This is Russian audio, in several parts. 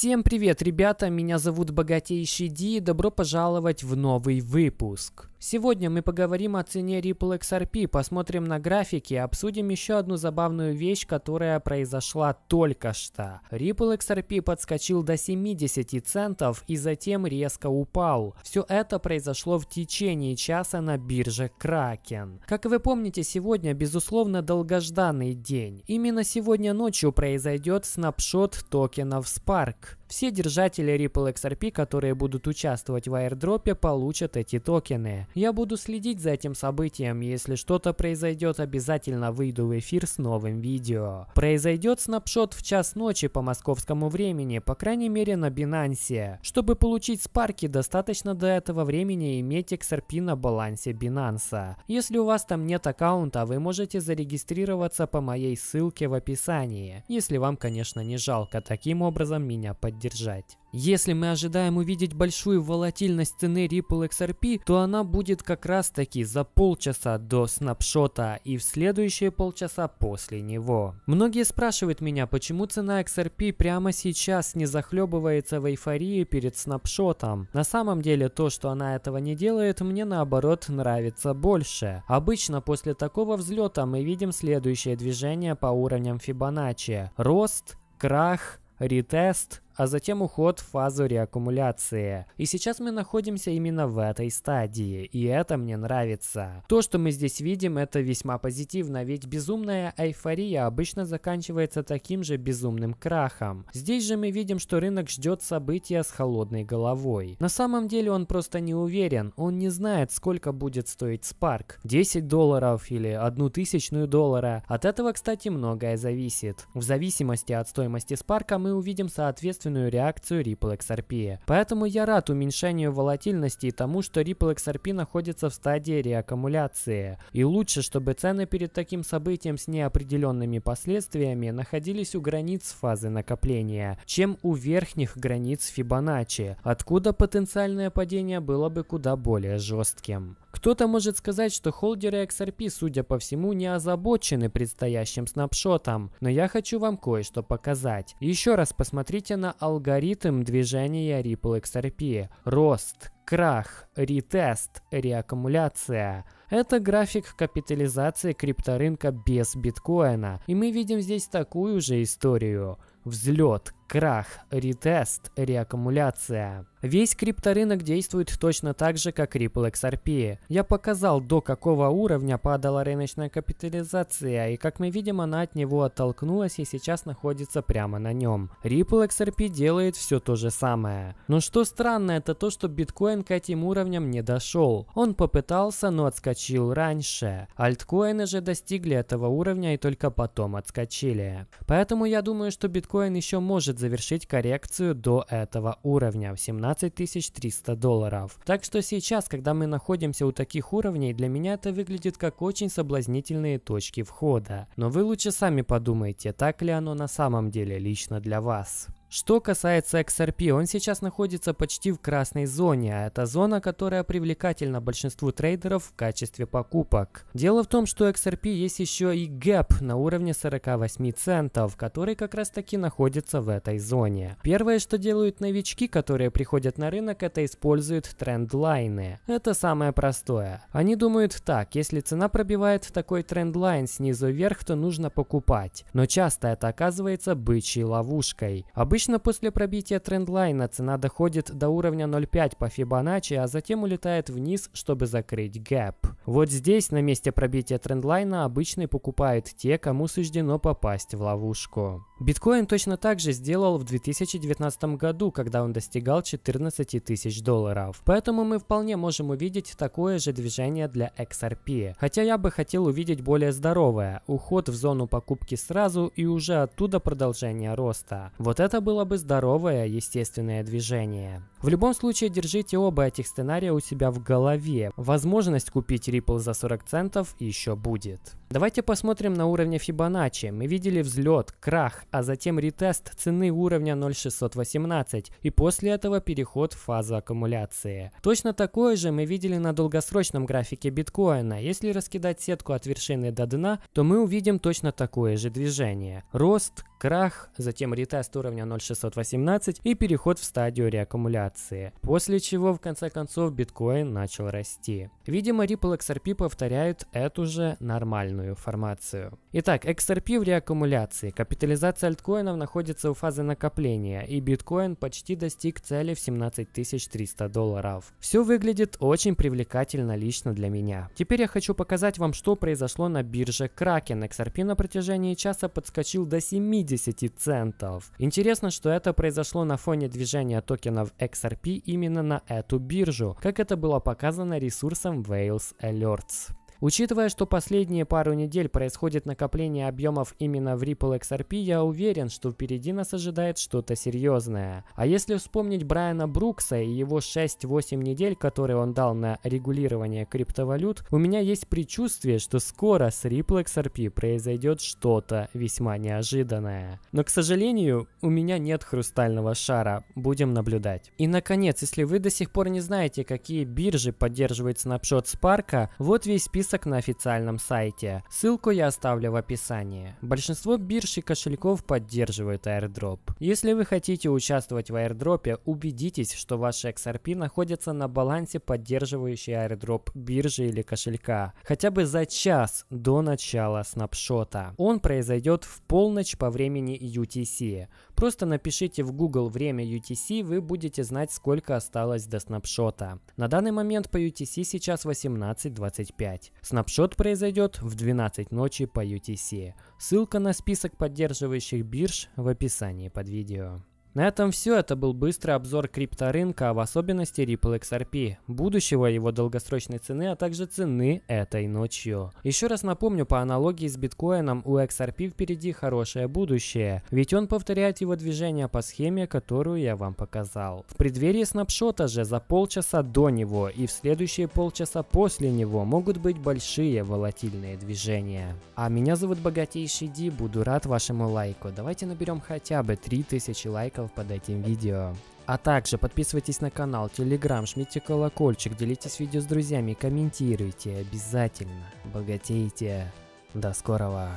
Всем привет, ребята! Меня зовут Богатейший Ди и добро пожаловать в новый выпуск. Сегодня мы поговорим о цене Ripple XRP, посмотрим на графики, обсудим еще одну забавную вещь, которая произошла только что. Ripple XRP подскочил до 70 центов и затем резко упал. Все это произошло в течение часа на бирже Kraken. Как вы помните, сегодня, безусловно, долгожданный день. Именно сегодня ночью произойдет снапшот токенов Spark. work Все держатели Ripple XRP, которые будут участвовать в аирдропе, получат эти токены. Я буду следить за этим событием, если что-то произойдет, обязательно выйду в эфир с новым видео. Произойдет снапшот в час ночи по московскому времени, по крайней мере на Binance. Чтобы получить спарки, достаточно до этого времени иметь XRP на балансе Binance. Если у вас там нет аккаунта, вы можете зарегистрироваться по моей ссылке в описании, если вам, конечно, не жалко таким образом меня поддержать поддержать. Если мы ожидаем увидеть большую волатильность цены Ripple XRP, то она будет как раз таки за полчаса до снапшота и в следующие полчаса после него. Многие спрашивают меня, почему цена XRP прямо сейчас не захлебывается в эйфории перед снапшотом. На самом деле то, что она этого не делает, мне наоборот нравится больше. Обычно после такого взлета мы видим следующее движение по уровням Fibonacci. Рост, крах, ретест, а затем уход в фазу реаккумуляции. И сейчас мы находимся именно в этой стадии, и это мне нравится. То, что мы здесь видим, это весьма позитивно, ведь безумная эйфория обычно заканчивается таким же безумным крахом. Здесь же мы видим, что рынок ждет события с холодной головой. На самом деле он просто не уверен, он не знает, сколько будет стоить Spark. 10 долларов или одну тысячную доллара. От этого, кстати, многое зависит. В зависимости от стоимости Spark мы увидим соответственно естественную реакцию Ripple XRP. Поэтому я рад уменьшению волатильности и тому, что Ripple XRP находится в стадии реаккумуляции. И лучше, чтобы цены перед таким событием с неопределенными последствиями находились у границ фазы накопления, чем у верхних границ Фибоначчи, откуда потенциальное падение было бы куда более жестким. Кто-то может сказать, что холдеры XRP, судя по всему, не озабочены предстоящим снапшотом, но я хочу вам кое-что показать. Еще раз посмотрите на алгоритм движения Ripple XRP. Рост, крах, ретест, реаккумуляция. Это график капитализации крипторынка без биткоина, и мы видим здесь такую же историю. Взлет, крах, ретест, реаккумуляция. Весь крипторынок действует точно так же, как Ripple XRP. Я показал, до какого уровня падала рыночная капитализация, и как мы видим, она от него оттолкнулась и сейчас находится прямо на нем. Ripple XRP делает все то же самое. Но что странно, это то, что биткоин к этим уровням не дошел. Он попытался, но отскочил раньше. Альткоины же достигли этого уровня и только потом отскочили. Поэтому я думаю, что биткоин еще может завершить коррекцию до этого уровня в 17300 долларов. Так что сейчас, когда мы находимся у таких уровней, для меня это выглядит как очень соблазнительные точки входа. Но вы лучше сами подумайте, так ли оно на самом деле лично для вас. Что касается XRP, он сейчас находится почти в красной зоне, а это зона, которая привлекательна большинству трейдеров в качестве покупок. Дело в том, что XRP есть еще и гэп на уровне 48 центов, который как раз таки находится в этой зоне. Первое, что делают новички, которые приходят на рынок, это используют трендлайны. Это самое простое. Они думают так, если цена пробивает такой трендлайн снизу вверх, то нужно покупать. Но часто это оказывается бычьей ловушкой. Обычно Обычно после пробития трендлайна цена доходит до уровня 0.5 по Fibonacci, а затем улетает вниз, чтобы закрыть гэп. Вот здесь, на месте пробития трендлайна, обычный покупают те, кому суждено попасть в ловушку. Биткоин точно так же сделал в 2019 году, когда он достигал 14 тысяч долларов. Поэтому мы вполне можем увидеть такое же движение для XRP. Хотя я бы хотел увидеть более здоровое, уход в зону покупки сразу и уже оттуда продолжение роста. Вот это бы было бы здоровое, естественное движение. В любом случае, держите оба этих сценария у себя в голове. Возможность купить Ripple за 40 центов еще будет. Давайте посмотрим на уровне Fibonacci. Мы видели взлет, крах, а затем ретест цены уровня 0.618 и после этого переход в фазу аккумуляции. Точно такое же мы видели на долгосрочном графике биткоина. Если раскидать сетку от вершины до дна, то мы увидим точно такое же движение. Рост, крах, затем ретест уровня 0 0.618 и переход в стадию реаккумуляции, после чего в конце концов биткоин начал расти. Видимо, Ripple XRP повторяют эту же нормальную формацию. Итак, XRP в реаккумуляции. Капитализация альткоинов находится у фазы накопления, и биткоин почти достиг цели в 17 300 долларов. Все выглядит очень привлекательно лично для меня. Теперь я хочу показать вам, что произошло на бирже Kraken. XRP на протяжении часа подскочил до 70 центов. Интересно, Интересно, что это произошло на фоне движения токенов XRP именно на эту биржу, как это было показано ресурсом Wales Alerts. Учитывая, что последние пару недель происходит накопление объемов именно в Ripple XRP, я уверен, что впереди нас ожидает что-то серьезное. А если вспомнить Брайана Брукса и его 6-8 недель, которые он дал на регулирование криптовалют, у меня есть предчувствие, что скоро с Ripple XRP произойдет что-то весьма неожиданное. Но, к сожалению, у меня нет хрустального шара, будем наблюдать. И, наконец, если вы до сих пор не знаете, какие биржи поддерживают снапшот Спарка, вот весь список список на официальном сайте. Ссылку я оставлю в описании. Большинство бирж и кошельков поддерживают airdrop. Если вы хотите участвовать в airdropе, убедитесь, что ваши XRP находятся на балансе поддерживающей airdrop биржи или кошелька, хотя бы за час до начала снапшота. Он произойдет в полночь по времени UTC. Просто напишите в Google время UTC, вы будете знать, сколько осталось до снапшота. На данный момент по UTC сейчас 18.25. Снапшот произойдет в 12 ночи по UTC. Ссылка на список поддерживающих бирж в описании под видео. На этом все, это был быстрый обзор крипторынка, а в особенности Ripple XRP, будущего его долгосрочной цены, а также цены этой ночью. Еще раз напомню, по аналогии с биткоином, у XRP впереди хорошее будущее, ведь он повторяет его движение по схеме, которую я вам показал. В преддверии снапшота же за полчаса до него и в следующие полчаса после него могут быть большие волатильные движения. А меня зовут Богатейший Ди, буду рад вашему лайку. Давайте наберем хотя бы 3000 лайков советов под этим видео. А также подписывайтесь на канал, телеграм, жмите колокольчик, делитесь видео с друзьями, комментируйте обязательно, богатейте. До скорого.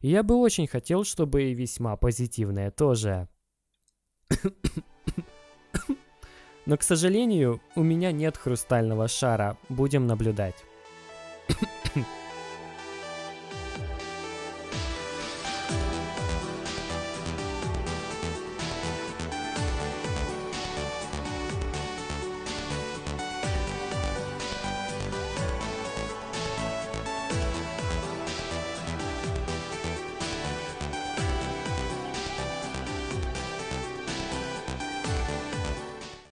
Я бы очень хотел, чтобы и весьма позитивное тоже. Но, к сожалению, у меня нет хрустального шара. Будем наблюдать.